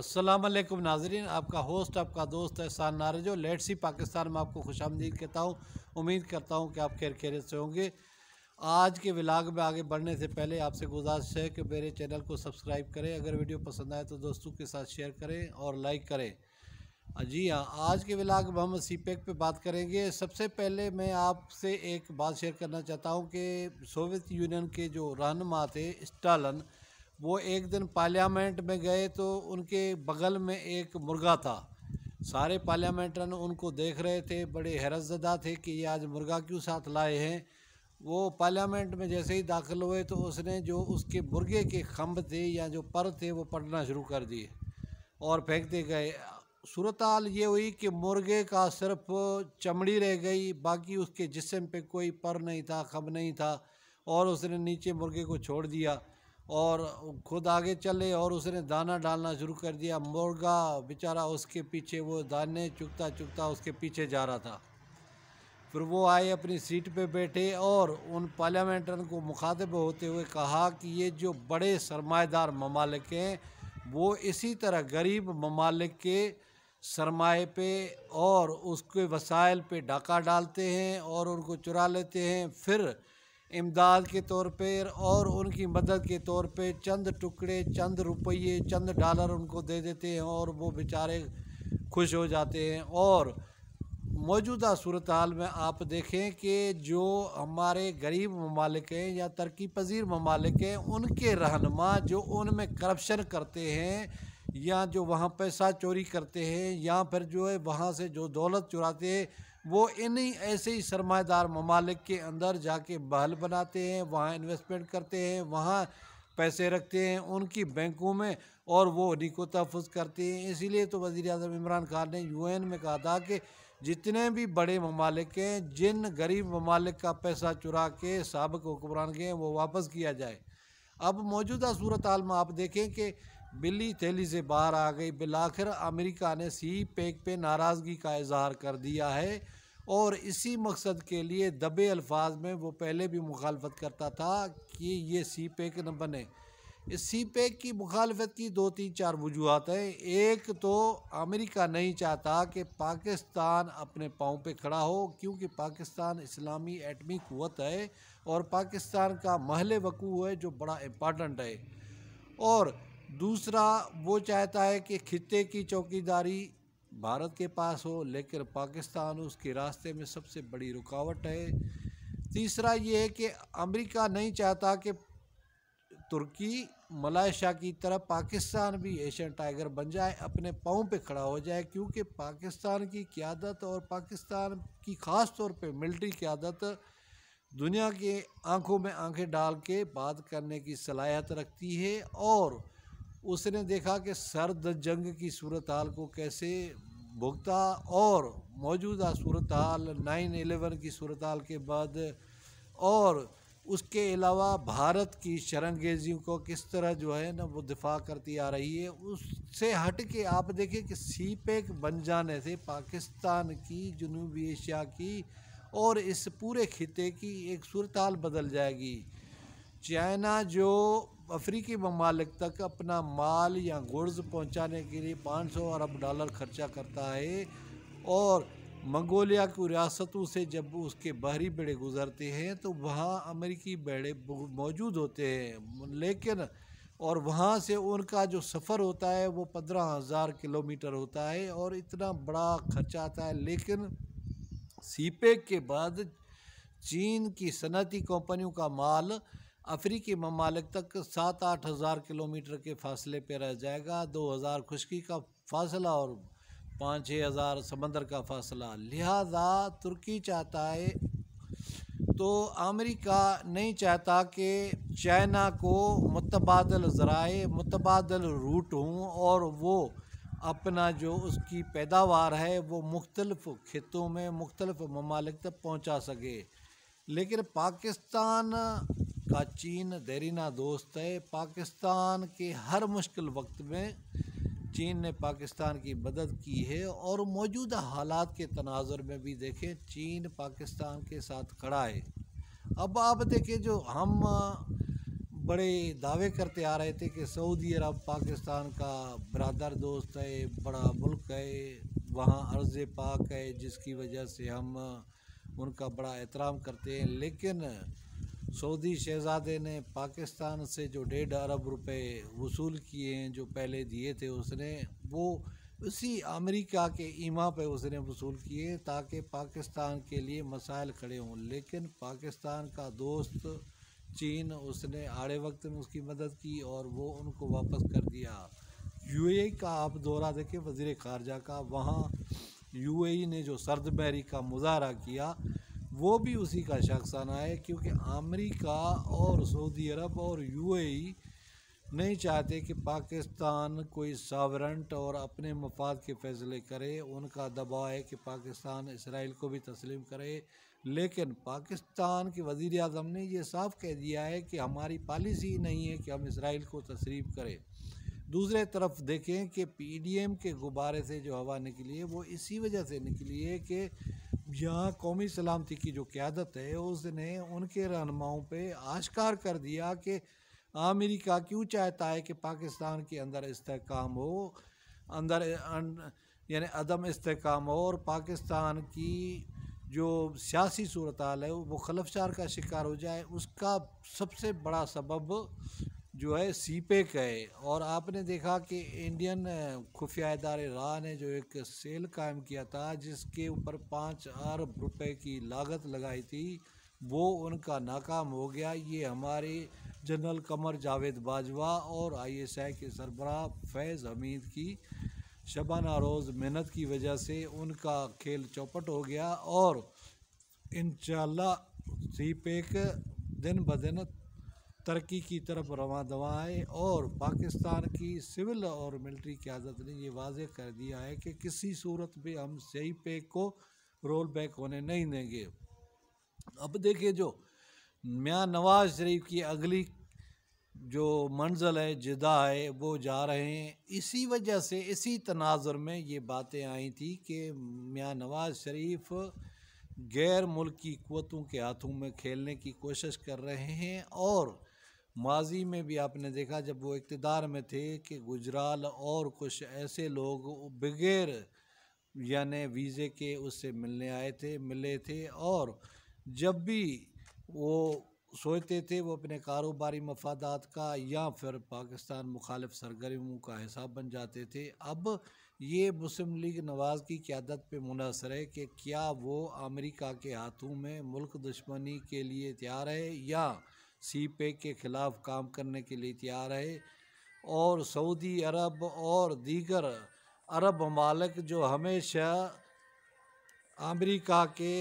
असलम नाजरीन आपका होस्ट आपका दोस्त एहसान नारजो लेट सी पाकिस्तान में आपको खुश आमदीद कहता हूँ उम्मीद करता हूँ कि आप खैर खैरत से होंगे आज के विलाग में आगे बढ़ने से पहले आपसे गुजारिश है कि मेरे चैनल को सब्सक्राइब करें अगर वीडियो पसंद आए तो दोस्तों के साथ शेयर करें और लाइक करें जी हाँ आज के विलाग में हम सी पैक पर बात करेंगे सबसे पहले मैं आपसे एक बात शेयर करना चाहता हूँ कि सोवियत यूनियन के जो रहनमा थे स्टालन वो एक दिन पार्लियामेंट में गए तो उनके बगल में एक मुर्गा था सारे पार्लियामेंटन उनको देख रहे थे बड़े हैरतजदा थे कि ये आज मुर्गा क्यों साथ लाए हैं वो पार्लियामेंट में जैसे ही दाखिल हुए तो उसने जो उसके मुर्गे के खम्भ थे या जो पर थे वो पढ़ना शुरू कर दिए और फेंकते गए सूरत ये हुई कि मुर्गे का सिर्फ चमड़ी रह गई बाकी उसके जिसम पे कोई पर नहीं था खम्भ नहीं था और उसने नीचे मुर्गे को छोड़ दिया और खुद आगे चले और उसने दाना डालना शुरू कर दिया मुर्गा बेचारा उसके पीछे वो दाने चुगता चुगता उसके पीछे जा रहा था फिर वो आए अपनी सीट पे बैठे और उन पार्लियामेंटर को मुखातब होते हुए कहा कि ये जो बड़े सरमाएदार ममालिक हैं वो इसी तरह गरीब ममालिक के सरमाए पे और उसके वसाइल पे डाका डालते हैं और उनको चुरा लेते हैं फिर इमदाद के तौर पर और उनकी मदद के तौर पर चंद टुकड़े चंद रुपये चंद डॉलर उनको दे देते हैं और वो बेचारे खुश हो जाते हैं और मौजूदा सूरत हाल में आप देखें कि जो हमारे गरीब ममालिक हैं या तरक्की पजीर ममालिक हैं उनके रहनमा जो उनमें करप्शन करते हैं या जो वहाँ पैसा चोरी करते हैं या फिर जो है वहाँ से जो दौलत चुराते हैं वो इन्हीं ऐसे ही सरमादार ममालिक के अंदर जाके बहल बनाते हैं वहाँ इन्वेस्टमेंट करते हैं वहाँ पैसे रखते हैं उनकी बैंकों में और वो उन्हीं को तहफ़ करते हैं इसीलिए तो वज़ी अजम इमरान खान ने यू एन में कहा था कि जितने भी बड़े ममालिक हैं जिन गरीब ममालिक का पैसा चुरा के सबक हुक्मरान गए वो वापस किया जाए अब मौजूदा सूरत हाल में आप देखें कि बिल्ली थैली से बाहर आ गई बिलाखिर अमेरिका ने सी पैक पे नाराज़गी का इजहार कर दिया है और इसी मकसद के लिए दबे अल्फाज में वो पहले भी मुखालफत करता था कि ये सी पैक न बने इस सी पैक की मुखालफत की दो तीन चार वजूहत हैं एक तो अमेरिका नहीं चाहता कि पाकिस्तान अपने पाँव पे खड़ा हो क्योंकि पाकिस्तान इस्लामी एटमी क़वत है और पाकिस्तान का महल वकू है जो बड़ा इम्पॉर्टेंट है और दूसरा वो चाहता है कि खत्े की चौकीदारी भारत के पास हो लेकिन पाकिस्तान उसके रास्ते में सबसे बड़ी रुकावट है तीसरा ये है कि अमेरिका नहीं चाहता कि तुर्की मलाइशा की तरह पाकिस्तान भी एशियन टाइगर बन जाए अपने पाँव पे खड़ा हो जाए क्योंकि पाकिस्तान की क्यादत और पाकिस्तान की ख़ास तौर पे मिलिट्री क्यादत दुनिया के आंखों में आंखें डाल के बात करने की सलाहियत रखती है और उसने देखा कि सर्द जंग की सूरत हाल को कैसे भुगता और मौजूदा सूरत हाल नाइन एलेवन की सूरत हाल के बाद और उसके अलावा भारत की शरंगेजियों को किस तरह जो है ना वो दिफा करती आ रही है उससे हट के आप देखें कि सी पैक बन जाने से पाकिस्तान की जनूबी एशिया की और इस पूरे खिते की एक सूरत हाल बदल जाएगी चाइना जो अफ्रीकी ममालिक तक अपना माल या गुर्ज पहुँचाने के लिए 500 अरब डॉलर खर्चा करता है और मंगोलिया की रियासतों से जब उसके बाहरी बेड़े गुजरते हैं तो वहाँ अमेरिकी बेड़े मौजूद होते हैं लेकिन और वहाँ से उनका जो सफ़र होता है वो पंद्रह हज़ार किलोमीटर होता है और इतना बड़ा खर्चा आता है लेकिन सीपेक के बाद चीन की सनती कंपनियों का माल अफ्रीकी ममालिक तक सात आठ हज़ार किलोमीटर के फासले पर रह जाएगा दो हज़ार खुशकी का फासला और पाँच छः हज़ार समंदर का फासला लिहाजा तुर्की चाहता है तो अमेरिका नहीं चाहता कि चाइना को मुतबादल ज़राए मुतबादल रूट हों और वो अपना जो उसकी पैदावार है वो मुख्तलफ़ खतों में मुख्तलफ़ ममालिक तक पहुँचा सके लेकिन पाकिस्तान का चीन देरीना दोस्त है पाकिस्तान के हर मुश्किल वक्त में चीन ने पाकिस्तान की मदद की है और मौजूदा हालात के तनाजर में भी देखें चीन पाकिस्तान के साथ खड़ा है अब आप देखें जो हम बड़े दावे करते आ रहे थे कि सऊदी अरब पाकिस्तान का बरदर दोस्त है बड़ा मुल्क है वहाँ अर्ज़ पाक है जिसकी वजह से हम उनका बड़ा एहतराम करते हैं लेकिन सऊदी शहजादे ने पाकिस्तान से जो डेढ़ अरब रुपए वसूल किए हैं जो पहले दिए थे उसने वो उसी अमेरिका के ईमा पे उसने वसूल किए ताकि पाकिस्तान के लिए मसाइल खड़े हों लेकिन पाकिस्तान का दोस्त चीन उसने आड़े वक्त में उसकी मदद की और वो उनको वापस कर दिया यूएई का आप दौरा देखें वजीर खारजा का वहाँ यूएई ने जो सर्द बहरी का मुजाहरा किया वो भी उसी का आना है क्योंकि अमेरिका और सऊदी अरब और यूएई नहीं चाहते कि पाकिस्तान कोई सावरंट और अपने मफाद के फैसले करे उनका दबाव है कि पाकिस्तान इसराइल को भी तस्लीम करे लेकिन पाकिस्तान के वज़ी अजम ने यह साफ कह दिया है कि हमारी पॉलिसी नहीं है कि हम इसराइल को तस्लीम करें दूसरे तरफ देखें कि पी डी एम के गुब्बारे से जो हवा निकली है वो इसी वजह से निकली है कि यहाँ कौमी सलामती की जो क्यादत है उसने उनके रहनुमाओं पर आश्कार कर दिया कि अमेरिका क्यों चाहता है कि पाकिस्तान के अंदर इसकाम हो अंदर यानी अदम इसकाम हो और पाकिस्तान की जो सियासी सूरत हाल है वो खलफचार का शिकार हो जाए उसका सबसे बड़ा सबब जो है सी पेक है और आपने देखा कि इंडियन खुफिया इदारे रा ने जो एक सेल कायम किया था जिसके ऊपर पाँच अरब रुपए की लागत लगाई थी वो उनका नाकाम हो गया ये हमारे जनरल कमर जावेद बाजवा और आईएसआई के सरबराह फैज़ हमीद की शबाना रोज़ मेहनत की वजह से उनका खेल चौपट हो गया और इन सी पेक दिन ब दिन तरक्की की तरफ दवा है और पाकिस्तान की सिविल और मिलिट्री क्यादत ने ये वाज कर दिया है कि किसी सूरत भी हम सही पे को रोल बैक होने नहीं देंगे अब देखिए जो मियाँ नवाज शरीफ की अगली जो मंजिल है जिदा है वो जा रहे हैं इसी वजह से इसी तनाजर में ये बातें आई थी कि मियाँ नवाज शरीफ गैर मुल्की क़वतों के हाथों में खेलने की कोशिश कर रहे हैं और माजी में भी आपने देखा जब वो इकतदार में थे कि गुजराल और कुछ ऐसे लोग बगैर यानि वीज़े के उससे मिलने आए थे मिले थे और जब भी वो सोचते थे वो अपने कारोबारी मफादात का या फिर पाकिस्तान मुखालफ सरगर्मियों का हिसाब बन जाते थे अब ये मुस्लिम लीग नवाज़ की क्यादत पे मुनसर है कि क्या वो अमेरिका के हाथों में मुल्क दुश्मनी के लिए तैयार है या सी पे के ख़िलाफ़ काम करने के लिए तैयार है और सऊदी अरब और दीगर अरब ममालक जो हमेशा अमेरिका के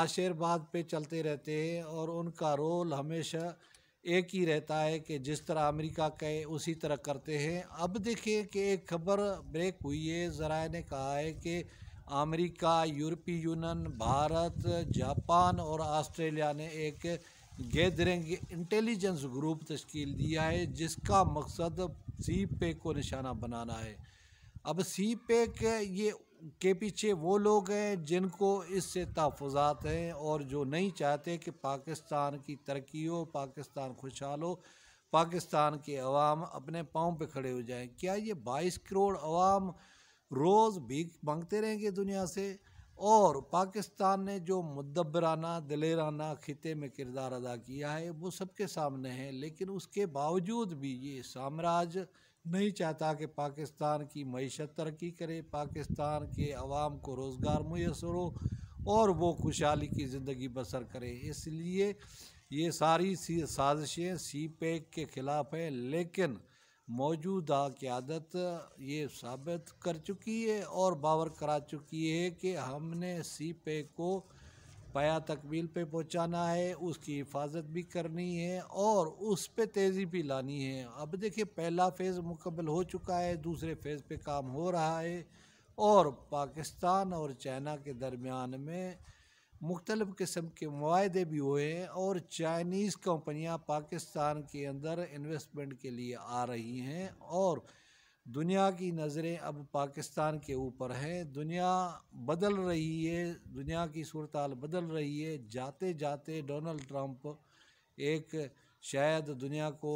आशीर्वाद पे चलते रहते हैं और उनका रोल हमेशा एक ही रहता है कि जिस तरह अमेरिका कहे उसी तरह करते हैं अब देखिए कि एक खबर ब्रेक हुई है ज़रा ने कहा है कि अमेरिका यूरोपीय यूनियन भारत जापान और ऑस्ट्रेलिया ने एक गैदरिंग इंटेलिजेंस ग्रुप तश्कील दिया है जिसका मकसद सी पे e को निशाना बनाना है अब सी पे e के ये के पीछे वो लोग हैं जिनको इससे तहफ़ात हैं और जो नहीं चाहते कि पाकिस्तान की तरक्की हो पाकिस्तान खुशहाल हो पाकिस्तान के अवाम अपने पाँव पे खड़े हो जाएं क्या ये बाईस करोड़ अवाम रोज़ भीख मांगते रहेंगे दुनिया से और पाकिस्तान ने जो मुदबराना दलेराना खिते में किरदार अदा किया है वो सबके सामने है लेकिन उसके बावजूद भी ये साम्राज्य नहीं चाहता कि पाकिस्तान की मीशत तरक्की करे पाकिस्तान के अवाम को रोज़गार मैसर हो और वो खुशहाली की ज़िंदगी बसर करे इसलिए ये सारी सी साजिशें सी पैक e के ख़िलाफ़ हैं लेकिन मौजूदा क़्यादत ये साबित कर चुकी है और बावर करा चुकी है कि हमने सी पे को पाया तकबील पे पहुंचाना है उसकी हिफाजत भी करनी है और उस पर तेज़ी भी लानी है अब देखिए पहला फ़ेज़ मुकम्मल हो चुका है दूसरे फ़ेज़ पे काम हो रहा है और पाकिस्तान और चाइना के दरमियान में मुख्तलिफ़ किस्म के माहे भी हुए हैं और चाइनीज़ कंपनियाँ पाकिस्तान के अंदर इन्वेस्टमेंट के लिए आ रही हैं और दुनिया की नज़रें अब पाकिस्तान के ऊपर हैं दुनिया बदल रही है दुनिया की सूरत बदल रही है जाते जाते डोनल्ड ट्रंप एक शायद दुनिया को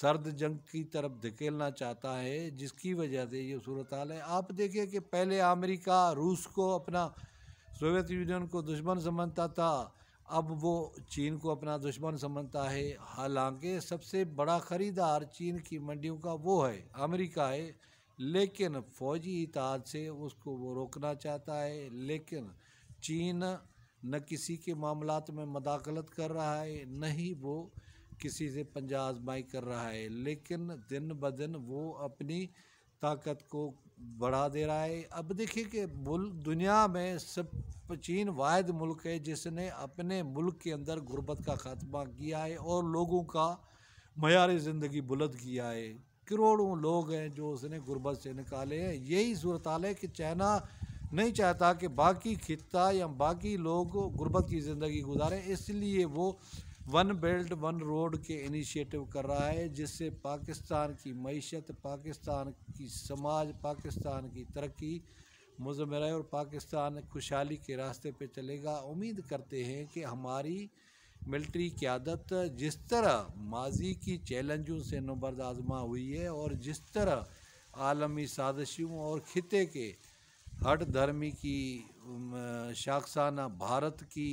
सर्द जंग की तरफ धकेलना चाहता है जिसकी वजह से ये सूरत है आप देखें कि पहले अमेरिका रूस को अपना सोवियत यूनियन को दुश्मन समझता था अब वो चीन को अपना दुश्मन समझता है हालांकि सबसे बड़ा ख़रीदार चीन की मंडियों का वो है अमेरिका है लेकिन फ़ौजी इतिहाद से उसको वो रोकना चाहता है लेकिन चीन न किसी के मामला में मदाखलत कर रहा है न ही वो किसी से पंजा आजमाई कर रहा है लेकिन दिन ब दिन वो अपनी ताकत को बढ़ा दे रहा है अब देखिए कि मुल्क दुनिया में सब चीन वायद मुल्क है जिसने अपने मुल्क के अंदर गुर्बत का खात्मा किया है और लोगों का मैार ज़िंदगी बुलंद किया है करोड़ों लोग हैं जो उसने गुर्बत से निकाले हैं यही सूरत हाल है कि चाइना नहीं चाहता कि बाकी खिता या बाकी लोग गुर्बत की ज़िंदगी गुजारें इसलिए वो वन बेल्ट वन रोड के इनिशिएटिव कर रहा है जिससे पाकिस्तान की मीशत पाकिस्तान की समाज पाकिस्तान की तरक्की मुजमर और पाकिस्तान खुशहाली के रास्ते पे चलेगा उम्मीद करते हैं कि हमारी मिलिट्री क्यादत जिस तरह माजी की चैलेंजों से नबर्द आजमा हुई है और जिस तरह आलमी साजिशों और खिते के हट धर्मी की शाखसाना भारत की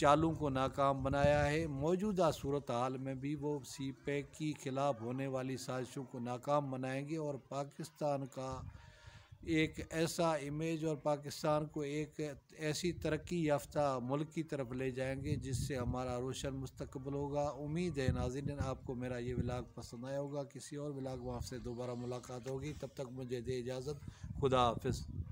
चालों को नाकाम बनाया है मौजूदा सूरत हाल में भी वो सी पैक की खिलाफ होने वाली साजिशों को नाकाम बनाएंगे और पाकिस्तान का एक ऐसा इमेज और पाकिस्तान को एक ऐसी तरक्की याफ्ता मुल्क की तरफ ले जाएंगे जिससे हमारा रोशन मुस्तकबल होगा उम्मीद है नाजिन आपको मेरा ये ब्लाग पसंद आया होगा किसी और विलाग में आपसे दोबारा मुलाकात होगी तब तक मुझे दे इजाज़त खुदा हाफ